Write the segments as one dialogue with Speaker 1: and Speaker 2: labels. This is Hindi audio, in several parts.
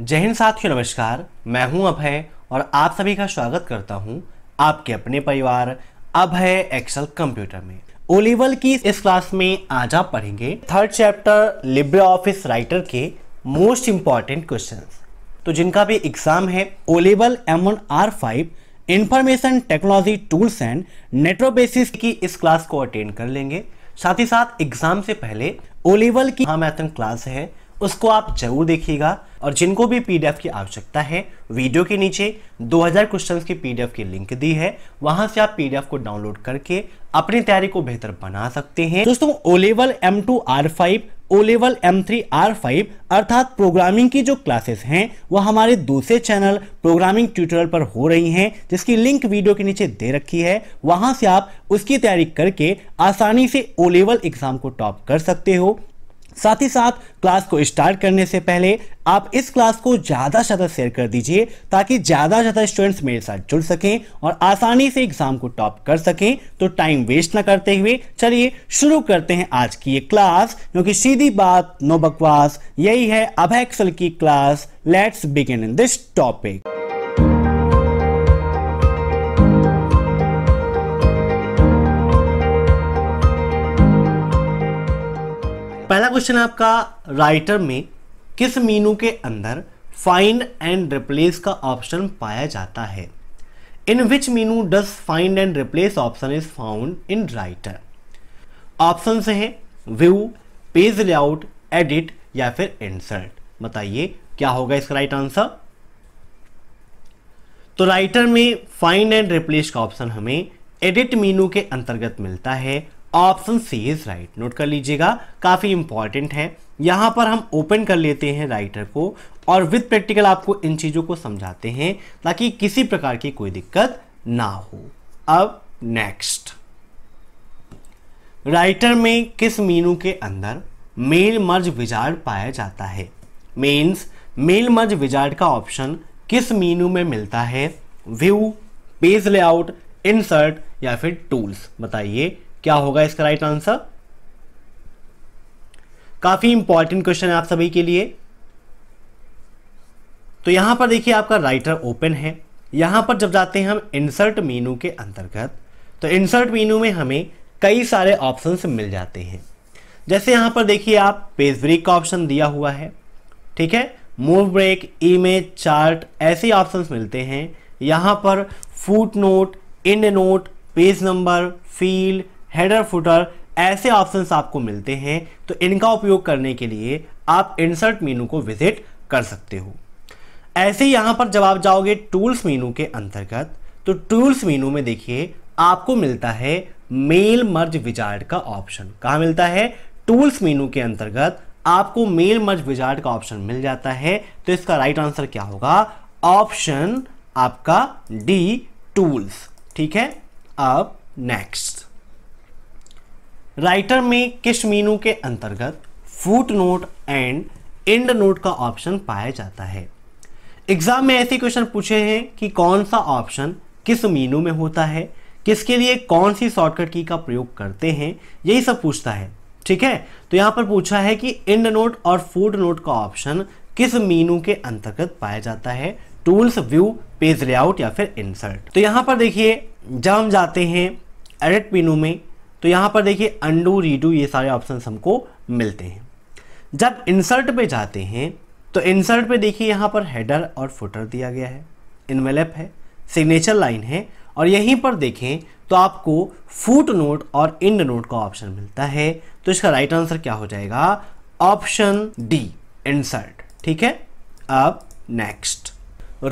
Speaker 1: जय हिंद साथियों नमस्कार मैं हूं अभय और आप सभी का स्वागत करता हूं आपके अपने परिवार अभय एक्सेल कंप्यूटर में ओलेवल की इस क्लास में आज आप पढ़ेंगे third chapter Libre Office Writer के मोस्ट इंपॉर्टेंट क्वेश्चन तो जिनका भी एग्जाम है O level M one R five information technology tools and network basis की इस क्लास को अटेंड कर लेंगे साथ ही साथ एग्जाम से पहले ओलेवल की हाँ मैथन क्लास है उसको आप जरूर देखिएगा और जिनको भी पीडीएफ की आवश्यकता है वीडियो के नीचे 2000 क्वेश्चंस की पीडीएफ की लिंक दी है वहां से आप पीडीएफ को डाउनलोड करके अपनी तैयारी को बेहतर बना सकते हैं दोस्तों O level M two R five O level M three R five अर्थात प्रोग्रामिंग की जो क्लासेस हैं वह हमारे दूसरे चैनल प्रोग्रामिंग ट्यूटोरियल पर हो रही हैं जिसकी लिंक वीडियो के नीचे दे रखी है वहां से आप उसकी तैयारी करके आसानी से ओ लेवल एग्जाम को टॉप कर सकते हो साथ ही साथ क्लास को स्टार्ट करने से पहले आप इस क्लास को ज़्यादा से ज़्यादा शेयर कर दीजिए ताकि ज़्यादा से ज़्यादा स्टूडेंट्स मेरे साथ जुड़ सकें और आसानी से एग्ज़ाम को टॉप कर सकें तो टाइम वेस्ट ना करते हुए चलिए शुरू करते हैं आज की ये क्लास क्योंकि सीधी बात नो बकवास यही है अभय की class let's begin in this topic question है आपका राइटर में किस मीनू के अंदर फाइंड एंड रिप्लेस का ऑप्शन पाया जाता है in which menu does find and replace option is found in Writer option है हैं व्यू पेज लेआउट एडिट या फिर इंसर्ट बताइए क्या होगा इसका राइट आंसर तो राइटर में फाइंड एंड रिप्लेस का ऑप्शन हमें एडिट मीनू के अंतर्गत मिलता है option C is right note कर लीजिएगा काफ़ी इंपॉर्टेंट है यहां पर हम ओपन कर लेते हैं राइटर को और विद प्रैक्टिकल आपको इन चीज़ों को समझाते हैं ताकि किसी प्रकार की कोई दिक्कत ना हो अब नेक्स्ट राइटर में किस मीनू के अंदर मेल मर्ज विजार्ड पाया जाता है मीन्स मेल मर्ज विजार्ड का ऑप्शन किस मीनू में मिलता है व्यू पेज लेआउट इंसर्ट या फिर टूल्स बताइए क्या होगा इसका राइट आंसर काफी इंपॉर्टेंट क्वेश्चन है आप सभी के लिए तो यहां पर देखिए आपका राइटर ओपन है यहां पर जब जाते हैं हम इंसर्ट मीनू के अंतर्गत तो इंसर्ट मीनू में हमें कई सारे ऑप्शन मिल जाते हैं जैसे यहां पर देखिए आप पेज ब्रेक का ऑप्शन दिया हुआ है ठीक है मूव ब्रेक इमेज चार्ट ऐसे ऑप्शन मिलते हैं यहां पर footnote endnote page number field header footer ऐसे ऑप्शंस आपको मिलते हैं तो इनका उपयोग करने के लिए आप इंसर्ट मीनू को विजिट कर सकते हो ऐसे ही पर जब आप जाओगे टूल्स मीनू के अंतर्गत तो टूल्स मीनू में देखिए आपको मिलता है मेल मर्ज विजार्ड का ऑप्शन कहा मिलता है टूल्स मीनू के अंतर्गत आपको मेल मर्ज विजार्ड का ऑप्शन मिल जाता है तो इसका राइट आंसर क्या होगा ऑप्शन आपका डी टूल्स ठीक है अब नेक्स्ट राइटर में किस मीनू के अंतर्गत footnote and endnote का ऑप्शन पाया जाता है एग्जाम में ऐसे क्वेश्चन पूछे हैं कि कौन सा ऑप्शन किस मीनू में होता है किसके लिए कौन सी शॉर्टकट की का प्रयोग करते हैं यही सब पूछता है ठीक है तो यहां पर पूछा है कि एंड नोट और फूड नोट का ऑप्शन किस मीनू के अंतर्गत पाया जाता है टूल्स व्यू पेज लेआउट या फिर इंसर्ट तो यहां पर देखिए जब हम जाते हैं एडिट मीनू में तो यहाँ पर देखिए अंडू रीडू ये सारे ऑप्शन हमको मिलते हैं जब इंसर्ट पे जाते हैं तो इंसर्ट पे देखिए यहाँ पर हेडर और फुटर दिया गया है इनवेलप है सिग्नेचर लाइन है और यहीं पर देखें तो आपको फूट नोट और इंड नोट का ऑप्शन मिलता है तो इसका राइट आंसर क्या हो जाएगा ऑप्शन डी इंसर्ट ठीक है अब नेक्स्ट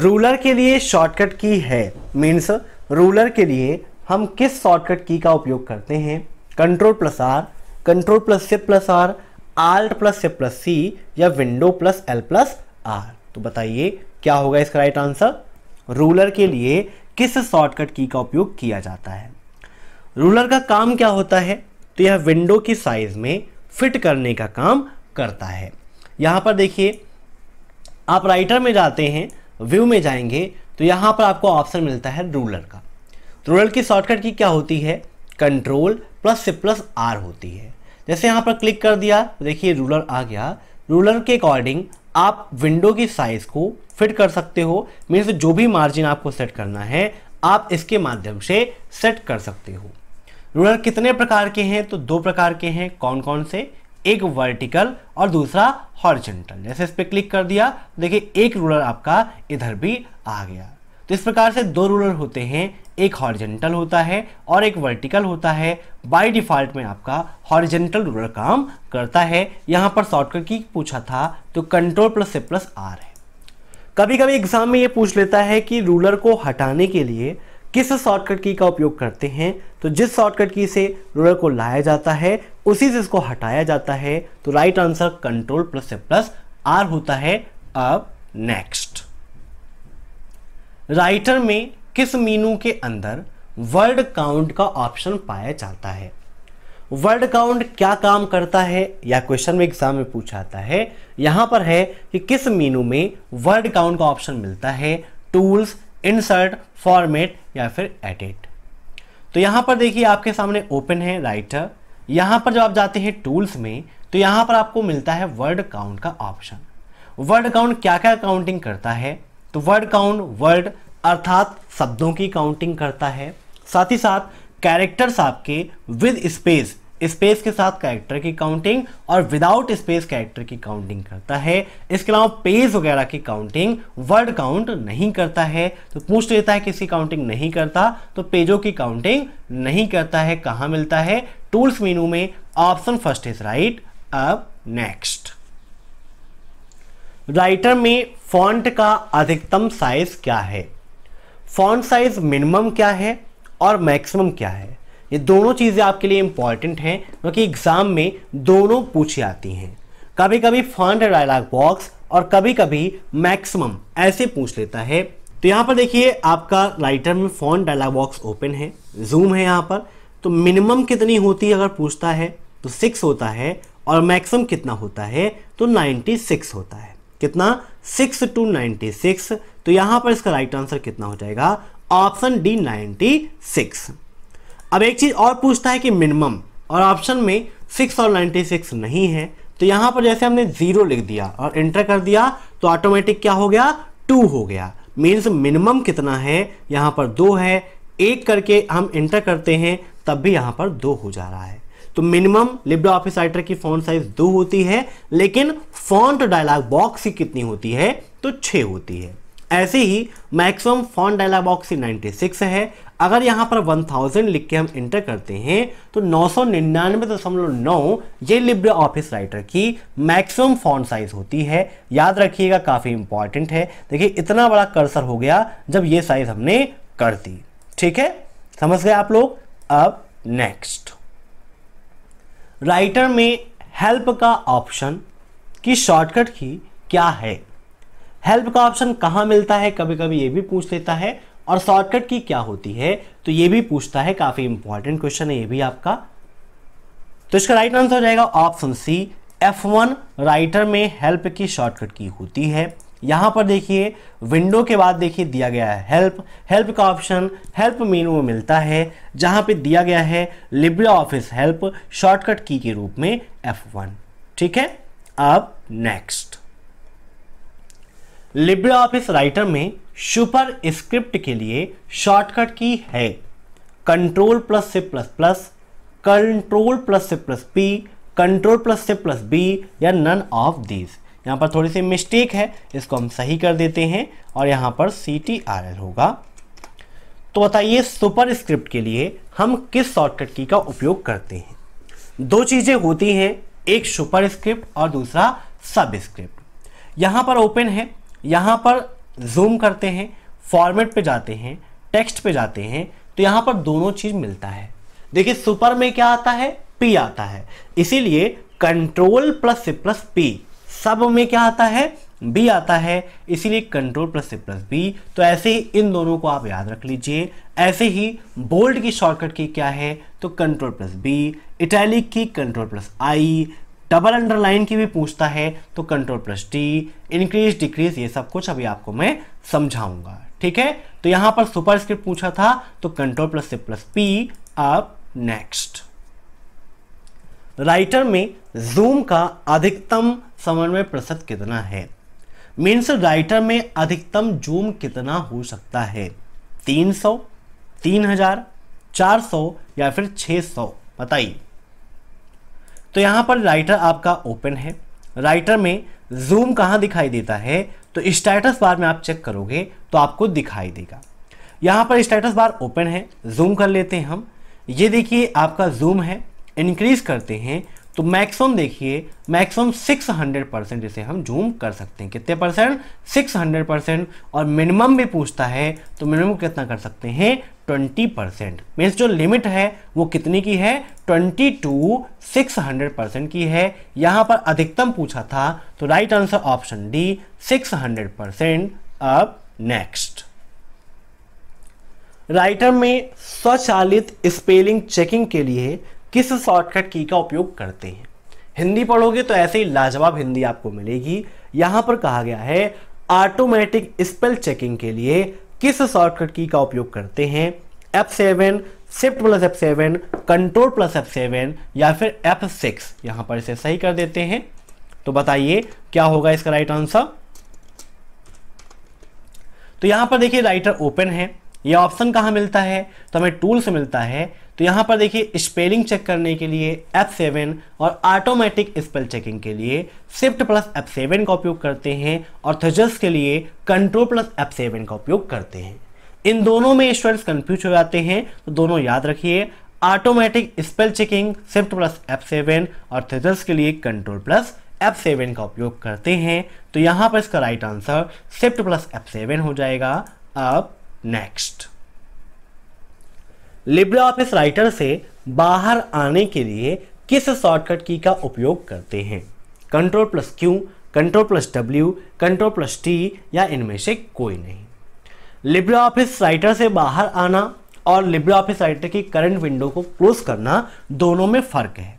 Speaker 1: रूलर के लिए शॉर्टकट की है मीन्स रूलर के लिए हम किस शॉर्टकट की का उपयोग करते हैं control plus R control plus से प्लस आर आल्ट प्लस से प्लस सी या window plus L plus R तो बताइए क्या होगा इसका राइट आंसर रूलर के लिए किस शॉर्टकट की का उपयोग किया जाता है रूलर का काम क्या होता है तो यह विंडो की साइज में फिट करने का काम करता है यहां पर देखिए आप राइटर में जाते हैं व्यू में जाएंगे तो यहां पर आपको ऑप्शन मिलता है रूलर का रूरल की शॉर्टकट की क्या होती है कंट्रोल प्लस से प्लस आर होती है जैसे यहाँ पर क्लिक कर दिया तो देखिए रूलर आ गया रूलर के अकॉर्डिंग आप विंडो की साइज को फिट कर सकते हो मीन्स जो भी मार्जिन आपको सेट करना है आप इसके माध्यम से सेट कर सकते हो रूलर कितने प्रकार के हैं तो दो प्रकार के हैं कौन कौन से एक वर्टिकल और दूसरा हॉरिजेंटल जैसे इस पर क्लिक कर दिया तो देखिए एक रूलर आपका इधर भी आ गया तो इस प्रकार से दो रूलर होते हैं एक हॉरिजेंटल होता है और एक वर्टिकल होता है बाय डिफ़ॉल्ट में आपका हॉरिजेंटल रूलर काम करता है यहाँ पर शॉर्टकट की पूछा था तो कंट्रोल प्लस से प्लस आर है कभी कभी एग्जाम में ये पूछ लेता है कि रूलर को हटाने के लिए किस शॉर्टकट की का उपयोग करते हैं तो जिस शॉर्टकट की से रूलर को लाया जाता है उसी से इसको हटाया जाता है तो राइट आंसर कंट्रोल प्लस से प्लस आर होता है अब नेक्स्ट राइटर में किस मीनू के अंदर वर्ड काउंट का ऑप्शन पाया जाता है वर्ड काउंट क्या काम करता है या क्वेश्चन में एग्जाम में पूछा जाता है यहां पर है कि किस मीनू में वर्ड काउंट का ऑप्शन मिलता है टूल्स इंसर्ट फॉर्मेट या फिर एडिट तो यहां पर देखिए आपके सामने ओपन है राइटर यहां पर जब आप जाते हैं टूल्स में तो यहां पर आपको मिलता है वर्ड काउंट का ऑप्शन वर्ड काउंट क्या क्या काउंटिंग करता है तो वर्ड काउंट वर्ड अर्थात शब्दों की काउंटिंग करता है साथ ही साथ कैरेक्टर्स आपके विद स्पेस स्पेस के साथ कैरेक्टर की काउंटिंग और विदाउट स्पेस कैरेक्टर की काउंटिंग करता है इसके अलावा पेज वगैरह की काउंटिंग वर्ड काउंट नहीं करता है तो पूछ लेता है किसी काउंटिंग नहीं करता तो पेजों की काउंटिंग नहीं करता है कहाँ मिलता है टूल्स मेनू में ऑप्शन फर्स्ट इज राइट अब नेक्स्ट राइटर में फॉन्ट का अधिकतम साइज क्या है फॉन्ट साइज मिनिमम क्या है और मैक्सिमम क्या है ये दोनों चीज़ें आपके लिए इंपॉर्टेंट हैं क्योंकि एग्ज़ाम में दोनों पूछी आती हैं कभी कभी फॉन्ट डायलॉग बॉक्स और कभी कभी मैक्सिमम ऐसे पूछ लेता है तो यहाँ पर देखिए आपका राइटर में फॉन्ट डायलॉग बॉक्स ओपन है जूम है यहाँ पर तो मिनिमम कितनी होती है अगर पूछता है तो सिक्स होता है और मैक्सिमम कितना होता है तो नाइन्टी सिक्स होता है कितना सिक्स टू नाइनटी सिक्स तो यहां पर इसका राइट आंसर कितना हो जाएगा ऑप्शन डी नाइनटी सिक्स अब एक चीज और पूछता है कि मिनिमम और ऑप्शन में सिक्स और नाइनटी सिक्स नहीं है तो यहां पर जैसे हमने जीरो लिख दिया और एंटर कर दिया तो ऑटोमेटिक क्या हो गया टू हो गया मीन्स मिनिमम कितना है यहां पर दो है एक करके हम एंटर करते हैं तब भी यहां पर दो हो जा रहा है तो मिनिमम लिब्रा ऑफिस राइटर की फॉन्ट साइज दो होती है लेकिन फॉन्ट डायलॉग बॉक्स की कितनी होती है तो छ होती है ऐसे ही मैक्सिमम फॉन्ट डायलॉग बॉक्स की सिक्स है अगर यहां पर 1000 लिख के हम इंटर करते हैं तो नौ सौ निन्यानवे दशमलव नौ ये लिब्रे ऑफिस राइटर की मैक्सिमम फॉन्ट साइज होती है याद रखिएगा काफ़ी इंपॉर्टेंट है देखिए इतना बड़ा कर्सर हो गया जब ये साइज हमने कर दी ठीक है समझ गए आप लोग अब नेक्स्ट राइटर में हेल्प का ऑप्शन की शॉर्टकट की क्या है हेल्प का ऑप्शन कहाँ मिलता है कभी कभी ये भी पूछ लेता है और शॉर्टकट की क्या होती है तो ये भी पूछता है काफ़ी इंपॉर्टेंट क्वेश्चन है ये भी आपका तो इसका राइट आंसर हो जाएगा option C F one Writer में हेल्प की शॉर्टकट की होती है यहां पर देखिए विंडो के बाद देखिए दिया गया है हेल्प हेल्प का ऑप्शन हेल्प मेनू में मिलता है जहां पे दिया गया है लिब्रे ऑफिस हेल्प शॉर्टकट की के रूप में F1 ठीक है अब नेक्स्ट लिब्रे ऑफिस राइटर में सुपर स्क्रिप्ट के लिए शॉर्टकट की है कंट्रोल प्लस से प्लस प्लस कंट्रोल प्लस से प्लस पी कंट्रोल प्लस से प्लस बी या नन ऑफ दीज यहाँ पर थोड़ी सी मिस्टेक है इसको हम सही कर देते हैं और यहाँ पर सी टी आर एल होगा तो बताइए सुपर स्क्रिप्ट के लिए हम किस शॉर्टकट की का उपयोग करते हैं दो चीज़ें होती हैं एक सुपर स्क्रिप्ट और दूसरा सब स्क्रिप्ट यहाँ पर ओपन है यहाँ पर जूम करते हैं फॉर्मेट पे जाते हैं टेक्स्ट पे जाते हैं तो यहाँ पर दोनों चीज़ मिलता है देखिए सुपर में क्या आता है पी आता है इसीलिए control plus C plus P सब में क्या आता है बी आता है इसीलिए control plus C plus B तो ऐसे ही इन दोनों को आप याद रख लीजिए ऐसे ही बोल्ड की शॉर्टकट की क्या है तो control plus B italic key control plus I double underline key भी पूछता है तो control plus T increase decrease ये सब कुछ अभी आपको मैं समझाऊंगा ठीक है तो यहां पर सुपर स्क्रिप्ट पूछा था तो control plus C plus P अब नेक्स्ट राइटर में जूम का अधिकतम समन्वय प्रतिशत कितना है मीन्स राइटर में अधिकतम जूम कितना हो सकता है 300, 3000, 400 या फिर 600 बताइए तो यहाँ पर राइटर आपका ओपन है राइटर में जूम कहाँ दिखाई देता है तो स्टेटस बार में आप चेक करोगे तो आपको दिखाई देगा यहाँ पर स्टेटस बार ओपन है जूम कर लेते हैं हम ये देखिए आपका जूम है इंक्रीज करते हैं तो मैक्सिमम देखिए मैक्सिमम 600 परसेंट जिसे हम जूम कर सकते हैं कितने परसेंट 600 परसेंट और मिनिमम भी पूछता है तो मिनिमम कितना कर सकते हैं 20 परसेंट मीन्स जो लिमिट है वो कितनी की है 22 टू 600 परसेंट की है यहाँ पर अधिकतम पूछा था तो right answer option D 600 percent अब नेक्स्ट राइटर में स्वचालित स्पेलिंग चेकिंग के लिए किस शॉर्टकट की का उपयोग करते हैं हिंदी पढ़ोगे तो ऐसे ही लाजवाब हिंदी आपको मिलेगी यहां पर कहा गया है ऑटोमेटिक स्पेल चेकिंग के लिए किस शॉर्टकट की का उपयोग करते हैं F seven shift plus F seven control plus F seven या फिर एफ सिक्स यहां पर इसे सही कर देते हैं तो बताइए क्या होगा इसका राइट आंसर तो यहां पर देखिए राइटर ओपन है ये ऑप्शन कहाँ मिलता है तो हमें टूल से मिलता है तो यहाँ पर देखिए स्पेलिंग चेक करने के लिए F7 और ऑटोमेटिक स्पेल चेकिंग के लिए शिफ्ट प्लस F7 का उपयोग करते हैं और थजस के लिए कंट्रोल प्लस F7 का उपयोग करते हैं इन दोनों में स्टूडेंट्स कन्फ्यूज हो जाते हैं तो दोनों याद रखिए automatic spell checking shift plus F7 और थजस के लिए कंट्रोल प्लस एफ सेवन का उपयोग करते हैं तो यहाँ पर इसका right answer shift plus F seven हो जाएगा अब नेक्स्ट लिब्रा ऑफिस राइटर से बाहर आने के लिए किस शॉर्टकट की का उपयोग करते हैं control plus Q control plus W control plus T या इनमें से कोई नहीं लिब्रा ऑफिस राइटर से बाहर आना और लिब्रा ऑफिस राइटर की करंट विंडो को क्लोज करना दोनों में फर्क है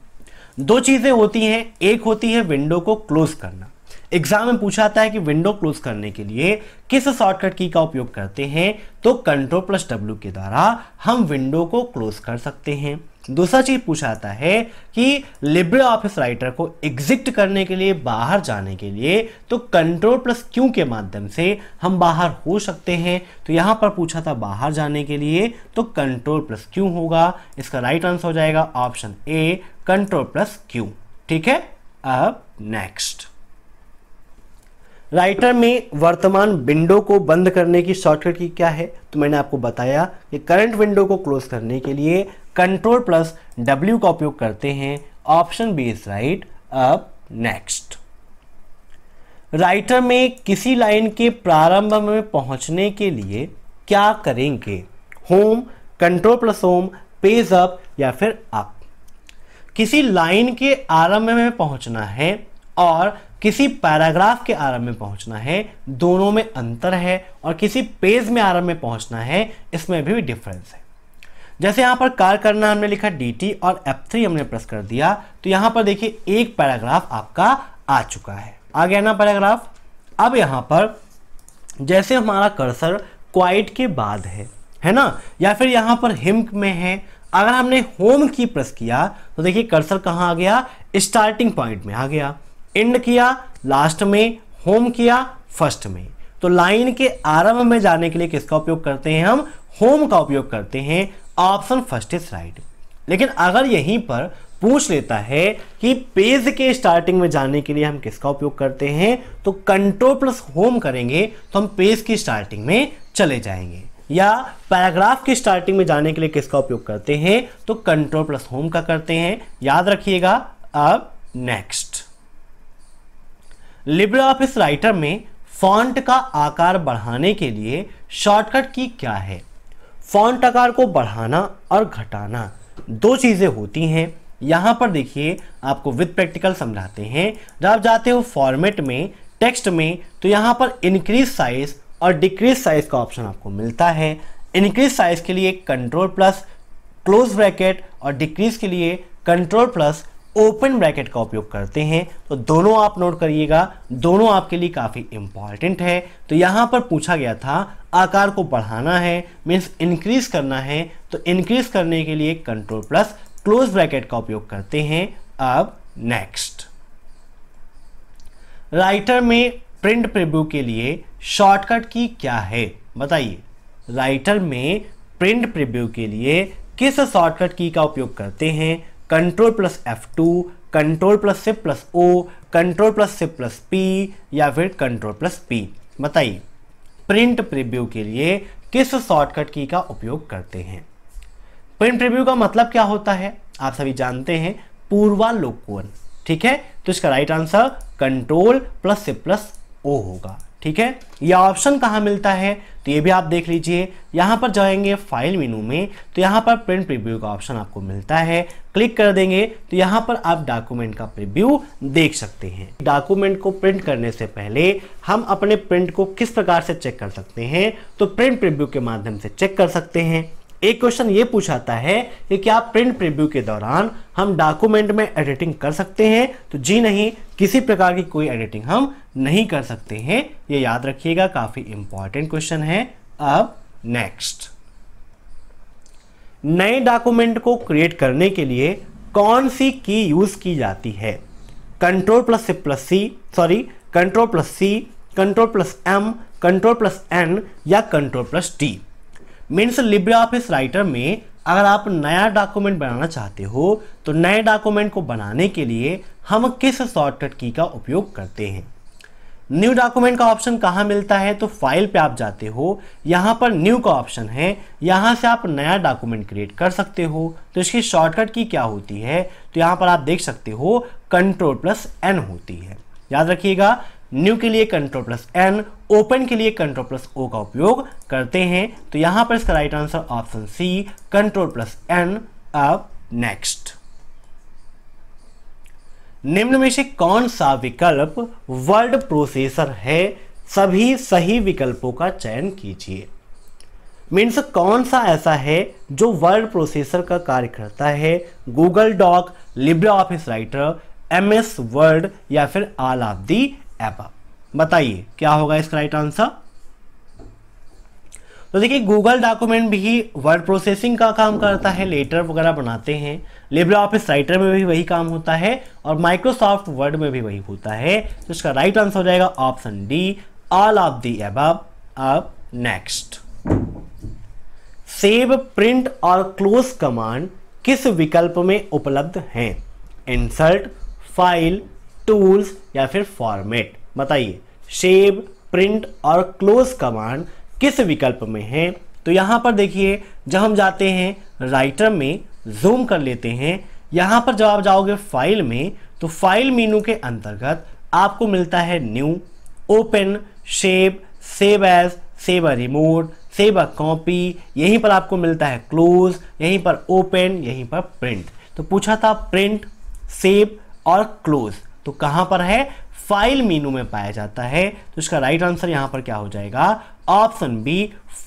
Speaker 1: दो चीज़ें होती हैं एक होती है विंडो को क्लोज करना एग्जाम में पूछा जाता है कि विंडो क्लोज करने के लिए किस शॉर्टकट की का उपयोग करते हैं तो कंट्रोल प्लस डब्ल्यू के द्वारा हम विंडो को क्लोज कर सकते हैं दूसरा चीज पूछा जाता है कि लिब्रे ऑफिस राइटर को एग्जिट करने के लिए बाहर जाने के लिए तो कंट्रोल प्लस क्यू के माध्यम से हम बाहर हो सकते हैं तो यहां पर पूछा था बाहर जाने के लिए तो कंट्रोल प्लस क्यू होगा इसका राइट आंसर हो जाएगा option A control plus Q ठीक है अब नेक्स्ट राइटर में वर्तमान विंडो को बंद करने की शॉर्टकट की क्या है तो मैंने आपको बताया कि करंट विंडो को क्लोज करने के लिए कंट्रोल प्लस डब्ल्यू का उपयोग करते हैं ऑप्शन बी इज राइट अब नेक्स्ट राइटर में किसी लाइन के प्रारंभ में पहुंचने के लिए क्या करेंगे home control plus home page up या फिर अप किसी लाइन के आरंभ में पहुंचना है और किसी पैराग्राफ के आरंभ में पहुंचना है दोनों में अंतर है और किसी पेज में आरंभ में पहुंचना है इसमें भी डिफरेंस है जैसे यहाँ पर कार करना हमने लिखा डी और एफ हमने प्रेस कर दिया तो यहाँ पर देखिए एक पैराग्राफ आपका आ चुका है आ गया ना पैराग्राफ अब यहाँ पर जैसे हमारा कर्सर क्वाइट के बाद है है ना या फिर यहाँ पर हिम में है अगर हमने होम की प्रेस किया तो देखिए कर्सर कहाँ आ गया स्टार्टिंग पॉइंट में आ गया एंड किया लास्ट में होम किया फर्स्ट में तो लाइन के आरंभ में जाने के लिए किसका उपयोग करते हैं हम होम का उपयोग करते हैं ऑप्शन फर्स्ट इज राइट लेकिन अगर यहीं पर पूछ लेता है कि पेज के स्टार्टिंग में जाने के लिए हम किसका उपयोग करते हैं तो कंट्रोल प्लस होम करेंगे तो हम पेज की स्टार्टिंग में चले जाएंगे या पैराग्राफ की स्टार्टिंग में जाने के लिए किसका उपयोग करते हैं तो कंट्रोल प्लस होम का करते हैं याद रखिएगा अब नेक्स्ट लिब्रे ऑफिस राइटर में फॉन्ट का आकार बढ़ाने के लिए शॉर्टकट की क्या है फॉन्ट आकार को बढ़ाना और घटाना दो चीज़ें होती हैं यहाँ पर देखिए आपको विद प्रैक्टिकल समझाते हैं जब आप जाते हो फॉर्मेट में टेक्स्ट में तो यहाँ पर इंक्रीज साइज और डिक्रीज साइज का ऑप्शन आपको मिलता है इंक्रीज साइज के लिए कंट्रोल प्लस क्लोज ब्रैकेट और डिक्रीज के लिए कंट्रोल प्लस ओपन ब्रैकेट का उपयोग करते हैं तो दोनों आप नोट करिएगा दोनों आपके लिए काफ़ी इंपॉर्टेंट है तो यहाँ पर पूछा गया था आकार को बढ़ाना है मीन्स इंक्रीज करना है तो इंक्रीज करने के लिए कंट्रोल प्लस क्लोज ब्रैकेट का उपयोग करते हैं अब नेक्स्ट राइटर में प्रिंट प्रिव्यू के लिए शॉर्टकट की क्या है बताइए राइटर में प्रिंट प्रिव्यू के लिए किस शॉर्टकट की का उपयोग करते हैं control plus F two control plus से प्लस ओ कंट्रोल प्लस से प्लस पी या फिर कंट्रोल प्लस पी बताइए प्रिंट प्रिव्यू के लिए किस शॉर्टकट की का उपयोग करते हैं प्रिंट प्रिव्यू का मतलब क्या होता है आप सभी जानते हैं पूर्वालोकन ठीक है तो इसका राइट आंसर कंट्रोल प्लस से प्लस ओ होगा ठीक है ये ऑप्शन कहाँ मिलता है तो ये भी आप देख लीजिए यहाँ पर जाएंगे फाइल मेनू में तो यहाँ पर प्रिंट प्रीव्यू का ऑप्शन आपको मिलता है क्लिक कर देंगे तो यहाँ पर आप डॉक्यूमेंट का प्रीव्यू देख सकते हैं डॉक्यूमेंट को प्रिंट करने से पहले हम अपने प्रिंट को किस प्रकार से चेक कर सकते हैं तो प्रिंट प्रिव्यू के माध्यम से चेक कर सकते हैं एक क्वेश्चन ये पूछाता है कि क्या प्रिंट प्रिव्यू के दौरान हम डॉक्यूमेंट में एडिटिंग कर सकते हैं तो जी नहीं किसी प्रकार की कोई एडिटिंग हम नहीं कर सकते हैं ये याद रखिएगा काफी इंपॉर्टेंट क्वेश्चन है अब नेक्स्ट नए डॉक्यूमेंट को क्रिएट करने के लिए कौन सी की यूज की जाती है control plus C plus C sorry control plus C control plus M control plus N या control plus T means Libre Office Writer में अगर आप नया डॉक्यूमेंट बनाना चाहते हो तो नए डॉक्यूमेंट को बनाने के लिए हम किस शॉर्टकट की का उपयोग करते हैं न्यू डॉक्यूमेंट का ऑप्शन कहाँ मिलता है तो फाइल पे आप जाते हो यहाँ पर न्यू का ऑप्शन है यहाँ से आप नया डॉक्यूमेंट क्रिएट कर सकते हो तो इसकी शॉर्टकट की क्या होती है तो यहाँ पर आप देख सकते हो कंट्रोल प्लस एन होती है याद रखिएगा न्यू के लिए कंट्रोल प्लस एन ओपन के लिए कंट्रोल प्लस ओ का उपयोग करते हैं तो यहां पर इसका right answer option C control plus N अब नेक्स्ट निम्न में से कौन सा विकल्प वर्ड प्रोसेसर है सभी सही विकल्पों का चयन कीजिए मीन्स कौन सा ऐसा है जो वर्ड प्रोसेसर का कार्य करता है Google doc Libre Office Writer M S Word या फिर आल ऑफ दी एप बताइए क्या होगा इसका राइट आंसर तो देखिए गूगल डॉक्यूमेंट भी वर्ड प्रोसेसिंग का काम करता है लेटर वगैरह बनाते हैं लिब्रे ऑफिस राइटर में भी वही काम होता है और माइक्रोसॉफ्ट वर्ड में भी वही होता है तो इसका राइट आंसर हो जाएगा option D all of the above अब नेक्स्ट सेव प्रिंट और क्लोज कमांड किस विकल्प में उपलब्ध हैं इंसर्ट फाइल टूल्स या फिर फॉर्मेट बताइए शेव प्रिंट और क्लोज कमांड किस विकल्प में है तो यहाँ पर देखिए जब हम जाते हैं राइटर में जूम कर लेते हैं यहाँ पर जब आप जाओगे फाइल में तो फाइल मीनू के अंतर्गत आपको मिलता है new open save save as save a remote save a copy यहीं पर आपको मिलता है क्लोज यहीं पर ओपन यहीं पर प्रिंट तो पूछा था प्रिंट सेव और क्लोज तो कहाँ पर है फाइल मीनू में पाया जाता है तो इसका राइट आंसर यहां पर क्या हो जाएगा ऑप्शन बी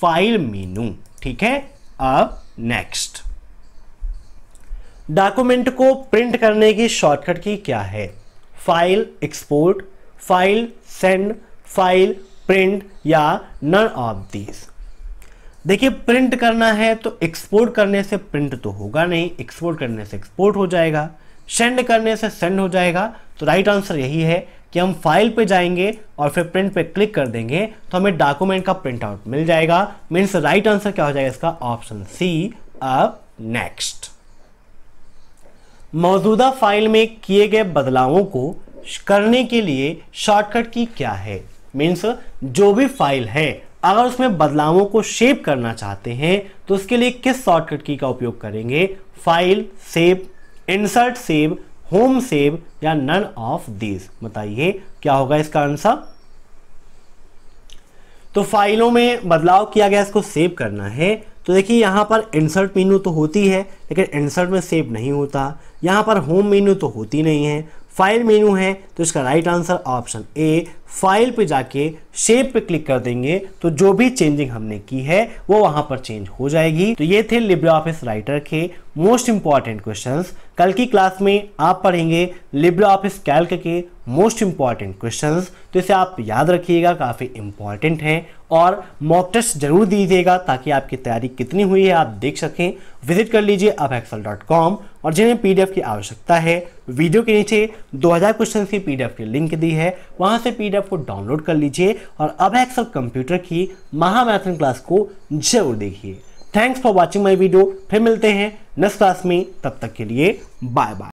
Speaker 1: फाइल मीनू ठीक है अब नेक्स्ट डॉक्यूमेंट को प्रिंट करने की शॉर्टकट की क्या है file export file send file print या नन ऑफ दीज देखिए प्रिंट करना है तो एक्सपोर्ट करने से प्रिंट तो होगा नहीं एक्सपोर्ट करने से एक्सपोर्ट हो जाएगा सेंड करने से सेंड हो जाएगा तो राइट आंसर यही है कि हम फाइल पे जाएंगे और फिर प्रिंट पे क्लिक कर देंगे तो हमें डॉक्यूमेंट का प्रिंट आउट मिल जाएगा मीन्स राइट आंसर क्या हो जाएगा इसका ऑप्शन सी अब नेक्स्ट मौजूदा फाइल में किए गए बदलावों को करने के लिए शॉर्टकट की क्या है मीन्स जो भी फाइल है अगर उसमें बदलावों को शेप करना चाहते हैं तो उसके लिए किस शॉर्टकट की का उपयोग करेंगे file save insert save home save या नन ऑफ दीज बताइए क्या होगा इसका आंसर तो फाइलों में बदलाव किया गया इसको सेव करना है तो देखिए यहाँ पर इंसर्ट मीनू तो होती है लेकिन इंसर्ट में सेव नहीं होता यहाँ पर होम मीनू तो होती नहीं है फाइल मेनू है तो इसका right answer option A file पे जाके शेप पे क्लिक कर देंगे तो जो भी चेंजिंग हमने की है वो वहां पर चेंज हो जाएगी तो ये थे लिब्रे ऑफिस राइटर के मोस्ट इम्पॉर्टेंट क्वेश्चंस कल की क्लास में आप पढ़ेंगे लिब्रा ऑफिस कैल्क के मोस्ट इम्पॉर्टेंट क्वेश्चंस तो इसे आप याद रखिएगा काफ़ी इम्पॉर्टेंट हैं और मॉक टेस्ट जरूर दीजिएगा ताकि आपकी तैयारी कितनी हुई है आप देख सकें विजिट कर लीजिए अब एक्सल डॉट कॉम और जिन्हें पी की आवश्यकता है वीडियो के नीचे 2000 क्वेश्चन की पी की लिंक दी है वहाँ से पी को डाउनलोड कर लीजिए और अब एक्सल कंप्यूटर की महामैथन क्लास को जरूर देखिए thanks for watching my video फिर मिलते हैं नेक्स्ट क्लास में तब तक के लिए बाय बाय